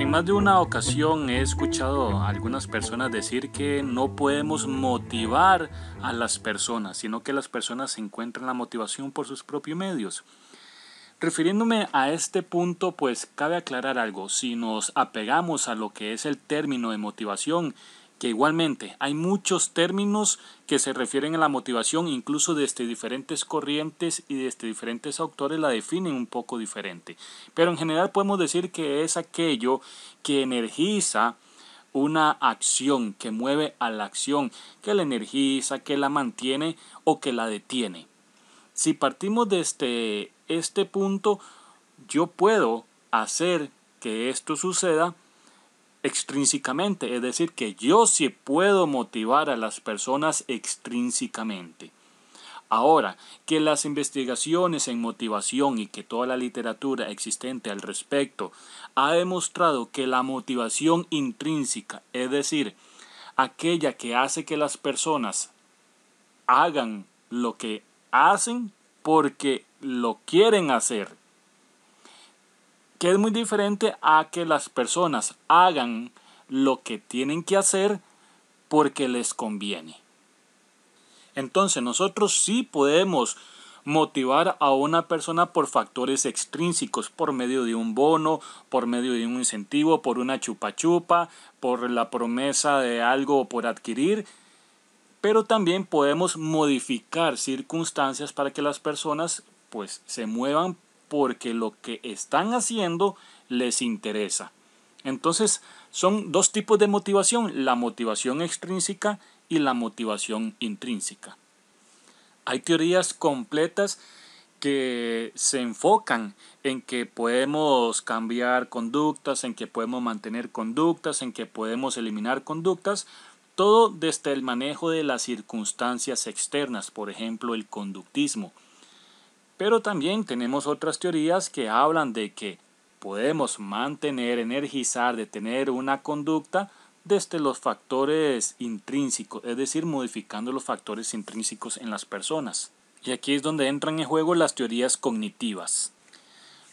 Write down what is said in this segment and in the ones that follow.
En más de una ocasión he escuchado a algunas personas decir que no podemos motivar a las personas, sino que las personas encuentran la motivación por sus propios medios. Refiriéndome a este punto, pues cabe aclarar algo. Si nos apegamos a lo que es el término de motivación que igualmente hay muchos términos que se refieren a la motivación, incluso desde diferentes corrientes y desde diferentes autores la definen un poco diferente. Pero en general podemos decir que es aquello que energiza una acción, que mueve a la acción, que la energiza, que la mantiene o que la detiene. Si partimos desde este punto, yo puedo hacer que esto suceda extrínsecamente, es decir, que yo sí puedo motivar a las personas extrínsecamente. Ahora, que las investigaciones en motivación y que toda la literatura existente al respecto ha demostrado que la motivación intrínseca, es decir, aquella que hace que las personas hagan lo que hacen porque lo quieren hacer, que es muy diferente a que las personas hagan lo que tienen que hacer porque les conviene. Entonces nosotros sí podemos motivar a una persona por factores extrínsecos, por medio de un bono, por medio de un incentivo, por una chupa chupa, por la promesa de algo por adquirir, pero también podemos modificar circunstancias para que las personas pues se muevan porque lo que están haciendo les interesa. Entonces, son dos tipos de motivación, la motivación extrínseca y la motivación intrínseca. Hay teorías completas que se enfocan en que podemos cambiar conductas, en que podemos mantener conductas, en que podemos eliminar conductas, todo desde el manejo de las circunstancias externas, por ejemplo, el conductismo. Pero también tenemos otras teorías que hablan de que podemos mantener, energizar, detener una conducta desde los factores intrínsecos, es decir, modificando los factores intrínsecos en las personas. Y aquí es donde entran en juego las teorías cognitivas.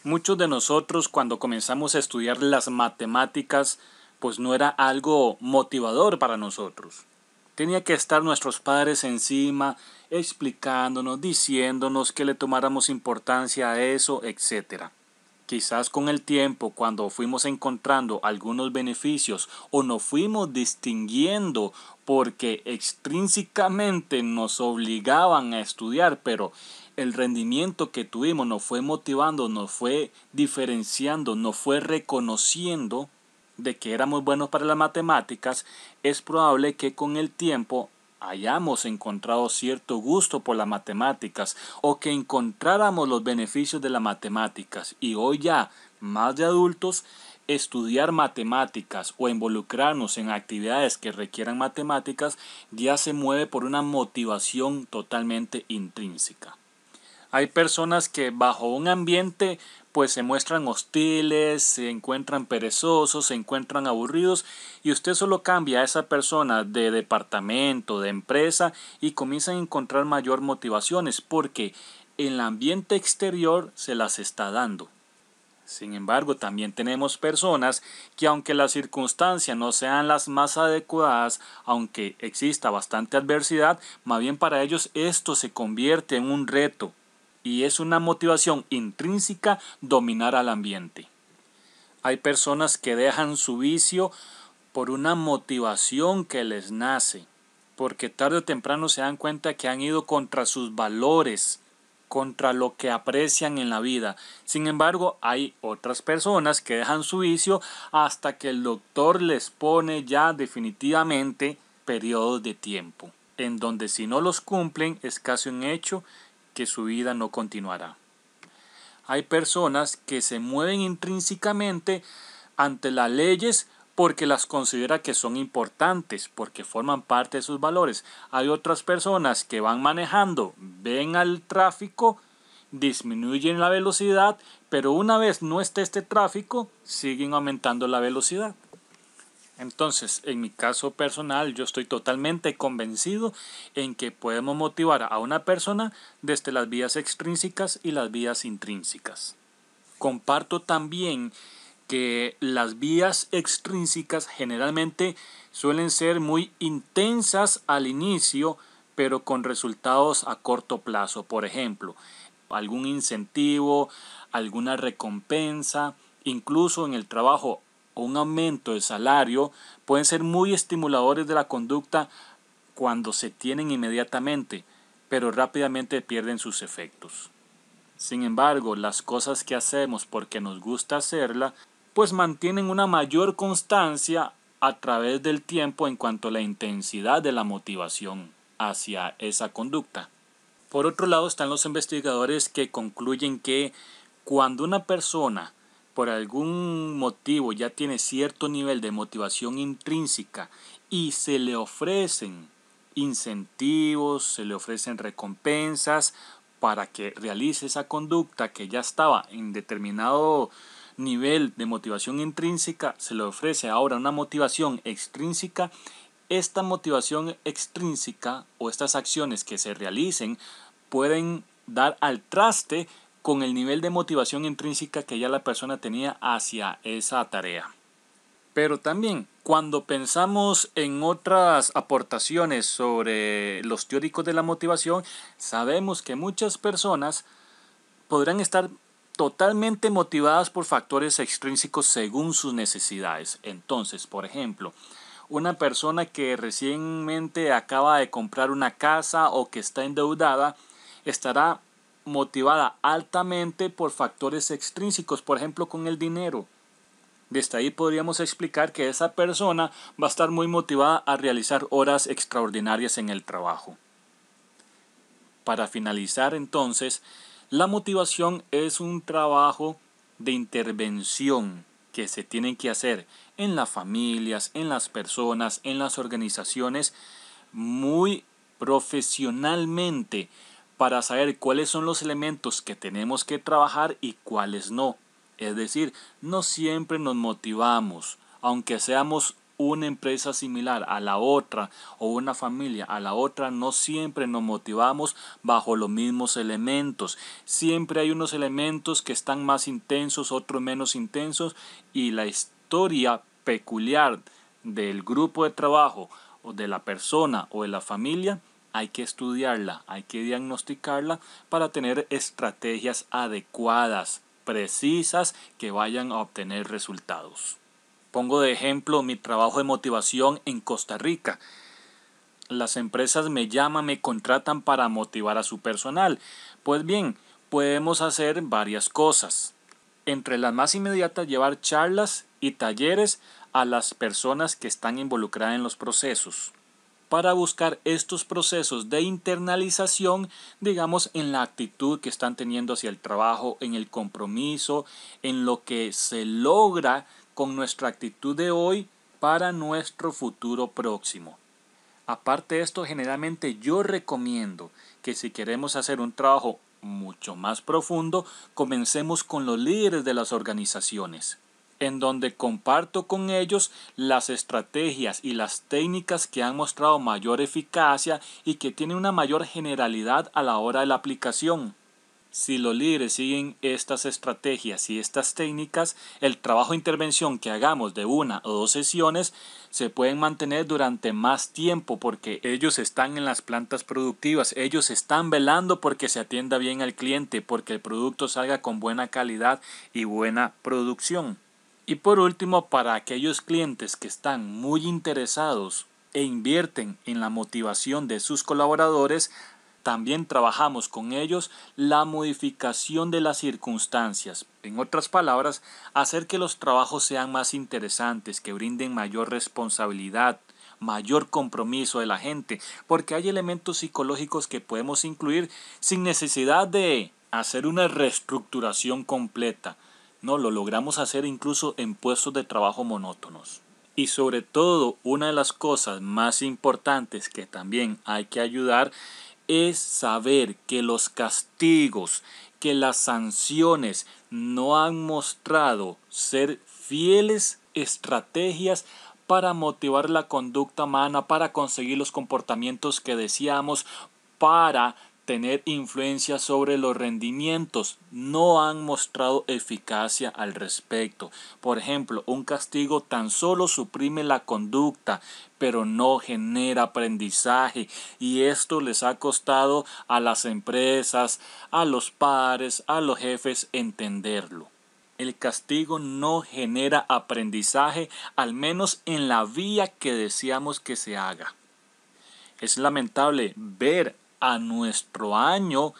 Muchos de nosotros cuando comenzamos a estudiar las matemáticas, pues no era algo motivador para nosotros. Tenía que estar nuestros padres encima, explicándonos, diciéndonos que le tomáramos importancia a eso, etc. Quizás con el tiempo, cuando fuimos encontrando algunos beneficios o nos fuimos distinguiendo porque extrínsecamente nos obligaban a estudiar, pero el rendimiento que tuvimos nos fue motivando, nos fue diferenciando, nos fue reconociendo, de que éramos buenos para las matemáticas, es probable que con el tiempo hayamos encontrado cierto gusto por las matemáticas o que encontráramos los beneficios de las matemáticas y hoy ya, más de adultos, estudiar matemáticas o involucrarnos en actividades que requieran matemáticas ya se mueve por una motivación totalmente intrínseca. Hay personas que bajo un ambiente pues se muestran hostiles, se encuentran perezosos, se encuentran aburridos y usted solo cambia a esa persona de departamento, de empresa y comienza a encontrar mayor motivaciones porque en el ambiente exterior se las está dando. Sin embargo, también tenemos personas que aunque las circunstancias no sean las más adecuadas, aunque exista bastante adversidad, más bien para ellos esto se convierte en un reto, y es una motivación intrínseca dominar al ambiente. Hay personas que dejan su vicio por una motivación que les nace, porque tarde o temprano se dan cuenta que han ido contra sus valores, contra lo que aprecian en la vida. Sin embargo, hay otras personas que dejan su vicio hasta que el doctor les pone ya definitivamente periodos de tiempo, en donde si no los cumplen es casi un hecho que su vida no continuará. Hay personas que se mueven intrínsecamente ante las leyes porque las considera que son importantes, porque forman parte de sus valores. Hay otras personas que van manejando, ven al tráfico, disminuyen la velocidad, pero una vez no esté este tráfico, siguen aumentando la velocidad. Entonces, en mi caso personal, yo estoy totalmente convencido en que podemos motivar a una persona desde las vías extrínsecas y las vías intrínsecas. Comparto también que las vías extrínsecas generalmente suelen ser muy intensas al inicio, pero con resultados a corto plazo. Por ejemplo, algún incentivo, alguna recompensa, incluso en el trabajo un aumento de salario pueden ser muy estimuladores de la conducta cuando se tienen inmediatamente, pero rápidamente pierden sus efectos. Sin embargo, las cosas que hacemos porque nos gusta hacerla, pues mantienen una mayor constancia a través del tiempo en cuanto a la intensidad de la motivación hacia esa conducta. Por otro lado están los investigadores que concluyen que cuando una persona por algún motivo ya tiene cierto nivel de motivación intrínseca y se le ofrecen incentivos, se le ofrecen recompensas para que realice esa conducta que ya estaba en determinado nivel de motivación intrínseca, se le ofrece ahora una motivación extrínseca, esta motivación extrínseca o estas acciones que se realicen pueden dar al traste con el nivel de motivación intrínseca que ya la persona tenía hacia esa tarea. Pero también cuando pensamos en otras aportaciones sobre los teóricos de la motivación, sabemos que muchas personas podrán estar totalmente motivadas por factores extrínsecos según sus necesidades. Entonces, por ejemplo, una persona que recientemente acaba de comprar una casa o que está endeudada estará motivada altamente por factores extrínsecos, por ejemplo, con el dinero. Desde ahí podríamos explicar que esa persona va a estar muy motivada a realizar horas extraordinarias en el trabajo. Para finalizar entonces, la motivación es un trabajo de intervención que se tienen que hacer en las familias, en las personas, en las organizaciones, muy profesionalmente para saber cuáles son los elementos que tenemos que trabajar y cuáles no. Es decir, no siempre nos motivamos, aunque seamos una empresa similar a la otra o una familia a la otra, no siempre nos motivamos bajo los mismos elementos. Siempre hay unos elementos que están más intensos, otros menos intensos y la historia peculiar del grupo de trabajo o de la persona o de la familia hay que estudiarla, hay que diagnosticarla para tener estrategias adecuadas, precisas, que vayan a obtener resultados. Pongo de ejemplo mi trabajo de motivación en Costa Rica. Las empresas me llaman, me contratan para motivar a su personal. Pues bien, podemos hacer varias cosas. Entre las más inmediatas, llevar charlas y talleres a las personas que están involucradas en los procesos para buscar estos procesos de internalización, digamos, en la actitud que están teniendo hacia el trabajo, en el compromiso, en lo que se logra con nuestra actitud de hoy para nuestro futuro próximo. Aparte de esto, generalmente yo recomiendo que si queremos hacer un trabajo mucho más profundo, comencemos con los líderes de las organizaciones en donde comparto con ellos las estrategias y las técnicas que han mostrado mayor eficacia y que tienen una mayor generalidad a la hora de la aplicación. Si los líderes siguen estas estrategias y estas técnicas, el trabajo de intervención que hagamos de una o dos sesiones se pueden mantener durante más tiempo porque ellos están en las plantas productivas, ellos están velando porque se atienda bien al cliente, porque el producto salga con buena calidad y buena producción. Y por último, para aquellos clientes que están muy interesados e invierten en la motivación de sus colaboradores, también trabajamos con ellos la modificación de las circunstancias. En otras palabras, hacer que los trabajos sean más interesantes, que brinden mayor responsabilidad, mayor compromiso de la gente, porque hay elementos psicológicos que podemos incluir sin necesidad de hacer una reestructuración completa. No, lo logramos hacer incluso en puestos de trabajo monótonos. Y sobre todo, una de las cosas más importantes que también hay que ayudar es saber que los castigos, que las sanciones no han mostrado ser fieles estrategias para motivar la conducta humana, para conseguir los comportamientos que deseamos, para tener influencia sobre los rendimientos no han mostrado eficacia al respecto. Por ejemplo, un castigo tan solo suprime la conducta, pero no genera aprendizaje y esto les ha costado a las empresas, a los padres, a los jefes entenderlo. El castigo no genera aprendizaje, al menos en la vía que deseamos que se haga. Es lamentable ver a nuestro año,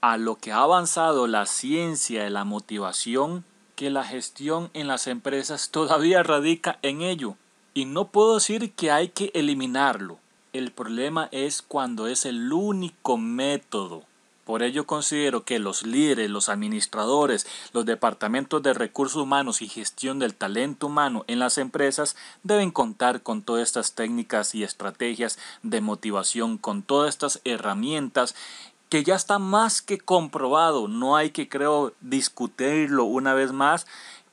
a lo que ha avanzado la ciencia de la motivación, que la gestión en las empresas todavía radica en ello. Y no puedo decir que hay que eliminarlo. El problema es cuando es el único método por ello considero que los líderes, los administradores, los departamentos de recursos humanos y gestión del talento humano en las empresas deben contar con todas estas técnicas y estrategias de motivación, con todas estas herramientas que ya está más que comprobado, no hay que creo discutirlo una vez más,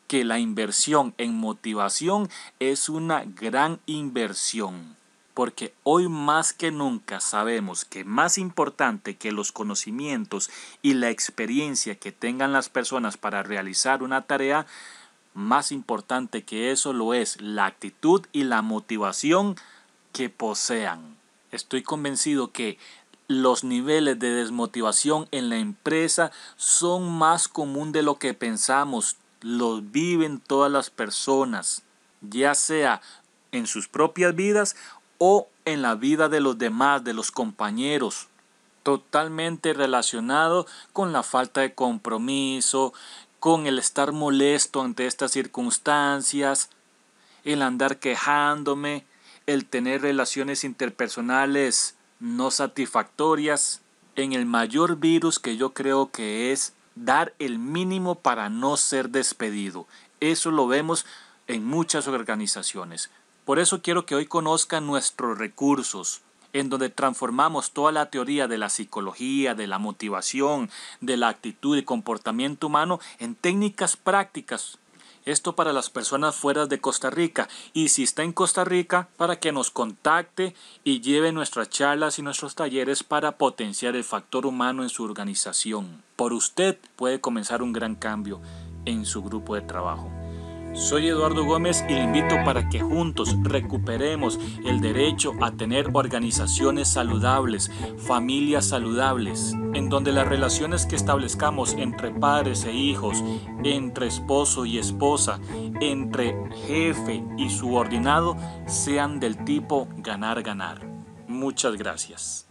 que la inversión en motivación es una gran inversión porque hoy más que nunca sabemos que más importante que los conocimientos y la experiencia que tengan las personas para realizar una tarea, más importante que eso lo es la actitud y la motivación que posean. Estoy convencido que los niveles de desmotivación en la empresa son más común de lo que pensamos. Los viven todas las personas, ya sea en sus propias vidas o en la vida de los demás, de los compañeros, totalmente relacionado con la falta de compromiso, con el estar molesto ante estas circunstancias, el andar quejándome, el tener relaciones interpersonales no satisfactorias, en el mayor virus que yo creo que es dar el mínimo para no ser despedido. Eso lo vemos en muchas organizaciones. Por eso quiero que hoy conozcan nuestros recursos, en donde transformamos toda la teoría de la psicología, de la motivación, de la actitud y comportamiento humano en técnicas prácticas. Esto para las personas fuera de Costa Rica. Y si está en Costa Rica, para que nos contacte y lleve nuestras charlas y nuestros talleres para potenciar el factor humano en su organización. Por usted puede comenzar un gran cambio en su grupo de trabajo. Soy Eduardo Gómez y le invito para que juntos recuperemos el derecho a tener organizaciones saludables, familias saludables, en donde las relaciones que establezcamos entre padres e hijos, entre esposo y esposa, entre jefe y subordinado, sean del tipo ganar-ganar. Muchas gracias.